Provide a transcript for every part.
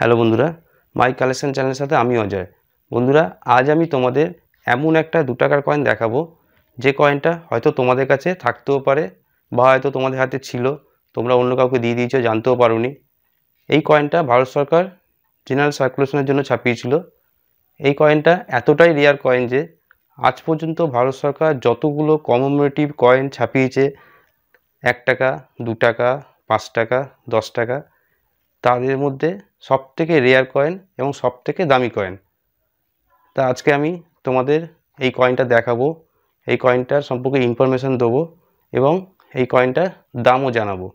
hello বন্ধুরা মাই collection চ্যানেলের সাথে আমি অজয় বন্ধুরা আজ আমি তোমাদের এমন একটা দু টাকার কয়েন দেখাবো যে কয়েনটা হয়তো তোমাদের কাছে থাকতেও পারে বা হয়তো তোমাদের হাতে ছিল তোমরা অন্য কাউকে দিয়ে দিয়েছো জানতেও পারোনি এই কয়েনটা ভারত সরকার জেনারেল সার্কুলেশনের জন্য ছাপিয়েছিল এই কয়েনটা এতটাই রেয়ার কয়েন যে আজ পর্যন্ত ভারত সরকার যতগুলো কমোমোরেটিভ কয়েন ছাপিয়েছে এক টাকা দু টাকা পাঁচ টাকা দশ টাকা তাদের মধ্যে সবথেকে রেয়ার কয়েন এবং সবথেকে দামি কয়েন তা আজকে আমি তোমাদের এই কয়েনটা দেখাবো এই কয়েনটার সম্পর্কে ইনফরমেশান দেবো এবং এই কয়েনটার দামও জানাবো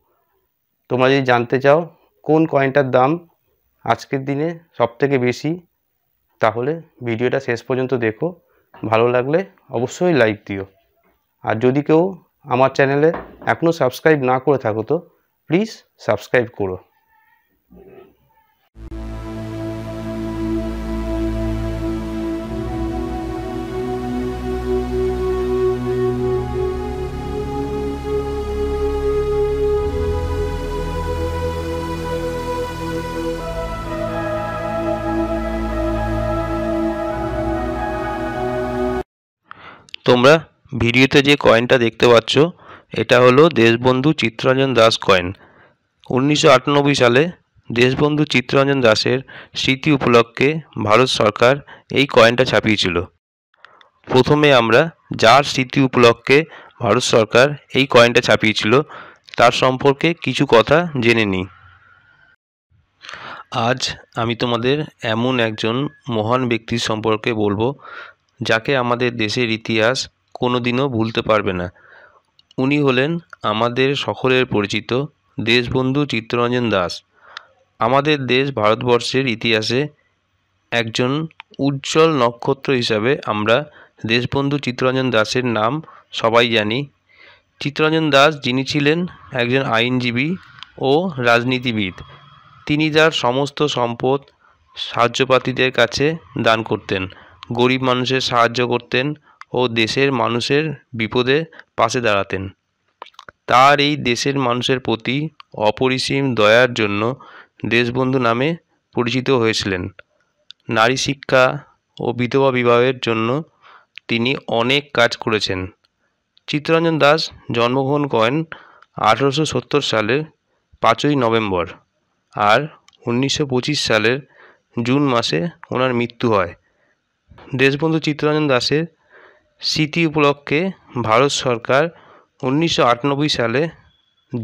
তোমরা যদি জানতে চাও কোন কয়েনটার দাম আজকের দিনে সবথেকে বেশি তাহলে ভিডিওটা শেষ পর্যন্ত দেখো ভালো লাগলে অবশ্যই লাইক দিও আর যদি কেউ আমার চ্যানেলে এখনও সাবস্ক্রাইব না করে থাকো তো প্লিজ সাবস্ক্রাইব করো তোমরা ভিডিওতে যে কয়েনটা দেখতে পাচ্ছ এটা হলো দেশবন্ধু চিত্তরঞ্জন দাস কয়েন উনিশশো সালে দেশবন্ধু চিত্তরঞ্জন দাসের স্মৃতি উপলক্ষে ভারত সরকার এই কয়েনটা ছাপিয়েছিল প্রথমে আমরা যার স্মৃতি উপলক্ষে ভারত সরকার এই কয়েনটা ছাপিয়েছিল তার সম্পর্কে কিছু কথা জেনে নিই আজ আমি তোমাদের এমন একজন মহান ব্যক্তির সম্পর্কে বলবো যাকে আমাদের দেশের ইতিহাস কোনোদিনও ভুলতে পারবে না উনি হলেন আমাদের সকলের পরিচিত দেশবন্ধু চিত্তরঞ্জন দাস আমাদের দেশ ভারতবর্ষের ইতিহাসে একজন উজ্জ্বল নক্ষত্র হিসাবে আমরা দেশবন্ধু চিত্তরঞ্জন দাসের নাম সবাই জানি চিত্তরঞ্জন দাস যিনি ছিলেন একজন আইনজীবী ও রাজনীতিবিদ তিনি তার সমস্ত সম্পদ সাহায্যপাতিদের কাছে দান করতেন গরিব মানুষের সাহায্য করতেন ও দেশের মানুষের বিপদে পাশে দাঁড়াতেন তার এই দেশের মানুষের প্রতি অপরিসীম দয়ার জন্য দেশবন্ধু নামে পরিচিত হয়েছিলেন নারী শিক্ষা ও বিধবা বিবাহের জন্য তিনি অনেক কাজ করেছেন চিত্তরঞ্জন দাস জন্মগ্রহণ করেন আঠেরোশো সত্তর সালের পাঁচই নভেম্বর আর উনিশশো সালের জুন মাসে ওনার মৃত্যু হয় দেশবন্ধু চিত্তরঞ্জন দাসের স্মৃতি উপলক্ষে ভারত সরকার উনিশশো সালে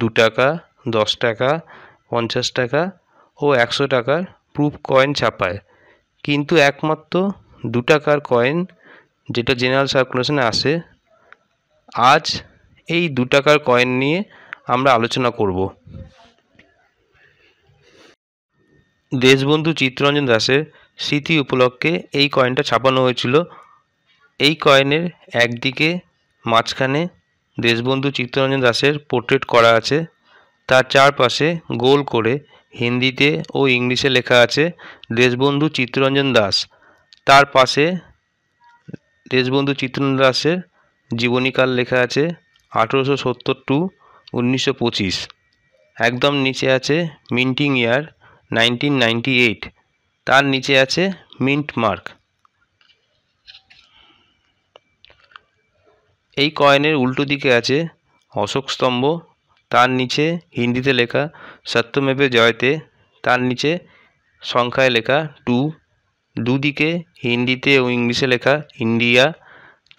দু টাকা দশ টাকা পঞ্চাশ টাকা ও একশো টাকার প্রুফ কয়েন ছাপায় কিন্তু একমাত্র দু টাকার কয়েন যেটা জেনারেল সার্কুলেশনে আসে আজ এই দু টাকার কয়েন নিয়ে আমরা আলোচনা করব দেশবন্ধু চিত্তরঞ্জন দাসের স্মৃতি উপলক্ষে এই কয়েনটা ছাপানো হয়েছিল এই কয়েনের একদিকে মাঝখানে দেশবন্ধু চিত্তরঞ্জন দাসের পোর্ট্রেট করা আছে তার চারপাশে গোল করে হিন্দিতে ও ইংলিশে লেখা আছে দেশবন্ধু চিত্তরঞ্জন দাস তার পাশে দেশবন্ধু চিত্তরঞ্জন দাসের জীবনীকাল লেখা আছে আঠেরোশো সত্তর টু উনিশশো পঁচিশ একদম নিচে আছে minting year nineteen ninety eight তার নিচে আছে মিন্ট মার্ক এই কয়েনের উল্টো দিকে আছে অশোক স্তম্ভ তার নিচে হিন্দিতে লেখা সত্যমেবে জয়তে তার নিচে সংখ্যায় লেখা টু দুদিকে হিন্দিতে ও ইংলিশে লেখা ইন্ডিয়া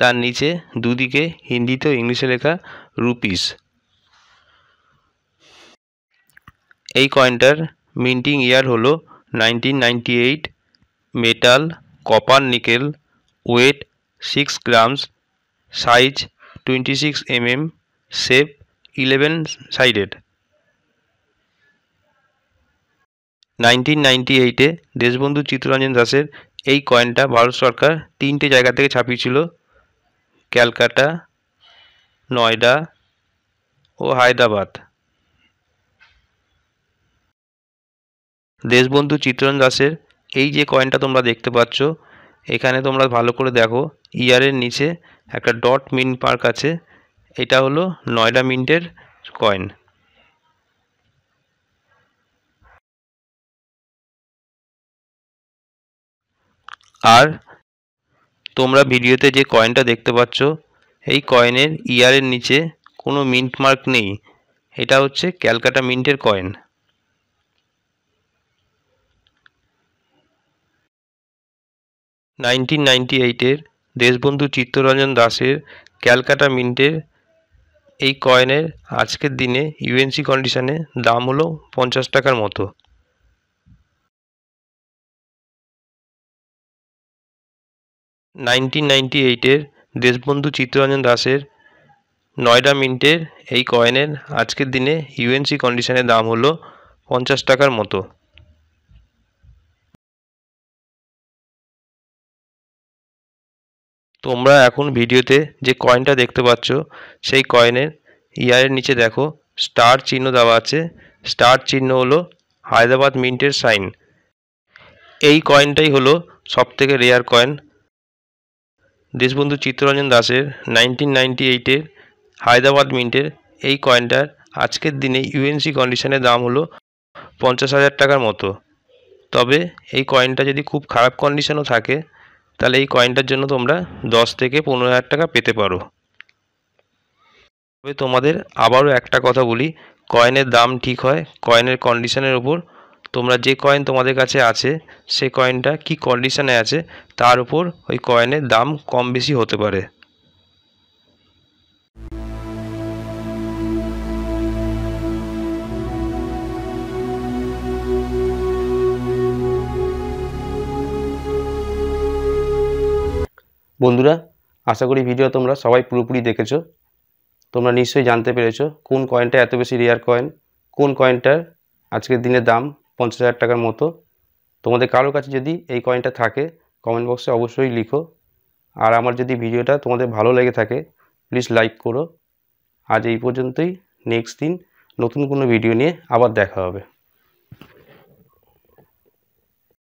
তার নিচে দুদিকে হিন্দিতে ও ইংলিশে লেখা রুপিস এই কয়েনটার মিন্টিং ইয়ার হলো nineteen ninety eight metal copper nickel weight six grams size twenty six M M shape eleven sided nineteen ninety এইটে দেশবন্ধু চিত্তরঞ্জন দাসের এই কয়েনটা ভারত সরকার তিনটে জায়গা থেকে ছাপিয়েছিল ক্যালকাটা নয়ডা ও হায়দ্রাবাদ দেশবন্ধু চিত্রন দাসের এই যে কয়েনটা তোমরা দেখতে পাচ্ছ এখানে তোমরা ভালো করে দেখো ইয়ারের নিচে একটা ডট মিন পার্ক আছে এটা হলো নয়ডা মিন্টের কয়েন আর তোমরা ভিডিওতে যে কয়েনটা দেখতে পাচ্ছ এই কয়েনের ইয়ারের নিচে কোনো মিন্ট মার্ক নেই এটা হচ্ছে ক্যালকাটা মিন্টের কয়েন নাইনটিন নাইনটি এইটের দেশবন্ধু চিত্তরঞ্জন দাসের ক্যালকাটা মিন্টের এই কয়েনের আজকের দিনে ইউএনসি কন্ডিশনে দাম হলো পঞ্চাশ টাকার মতো নাইনটিন নাইনটি এইটের দেশবন্ধু চিত্তরঞ্জন দাসের নয়ডা মিন্টের এই কয়েনের আজকের দিনে ইউএনসি কন্ডিশনের দাম হলো পঞ্চাশ টাকার মতো তোমরা এখন ভিডিওতে যে কয়েনটা দেখতে পাচ্ছ সেই কয়েনের ইয়ারের e নিচে দেখো স্টার চিহ্ন দেওয়া আছে স্টার চিহ্ন হলো হায়দ্রাবাদ মিন্টের সাইন এই কয়েনটাই হলো সবথেকে রেয়ার কয়েন দেশবন্ধু চিত্তরঞ্জন দাসের নাইনটিন নাইনটি এইটের হায়দ্রাবাদ মিন্টের এই কয়েনটার আজকের দিনে ইউএনসি কন্ডিশনের দাম হলো পঞ্চাশ হাজার টাকার মতো তবে এই কয়েনটা যদি খুব খারাপ কন্ডিশনও থাকে তাহলে এই কয়েনটার জন্য তোমরা দশ থেকে পনেরো হাজার টাকা পেতে পারো তবে তোমাদের আবারও একটা কথা বলি কয়েনের দাম ঠিক হয় কয়েনের কন্ডিশনের ওপর তোমরা যে কয়েন তোমাদের কাছে আছে সে কয়েনটা কি কন্ডিশনে আছে তার উপর ওই কয়েনের দাম কম বেশি হতে পারে বন্ধুরা আশা করি ভিডিও তোমরা সবাই পুরোপুরি দেখেছো তোমরা নিশ্চয়ই জানতে পেরেছো কোন কয়েনটা এত বেশি রেয়ার কয়েন কোন কয়েনটার আজকের দিনে দাম পঞ্চাশ হাজার টাকার মতো তোমাদের কারোর কাছে যদি এই কয়েনটা থাকে কমেন্ট বক্সে অবশ্যই লিখো আর আমার যদি ভিডিওটা তোমাদের ভালো লেগে থাকে প্লিজ লাইক করো আজ এই পর্যন্তই নেক্সট দিন নতুন কোনো ভিডিও নিয়ে আবার দেখা হবে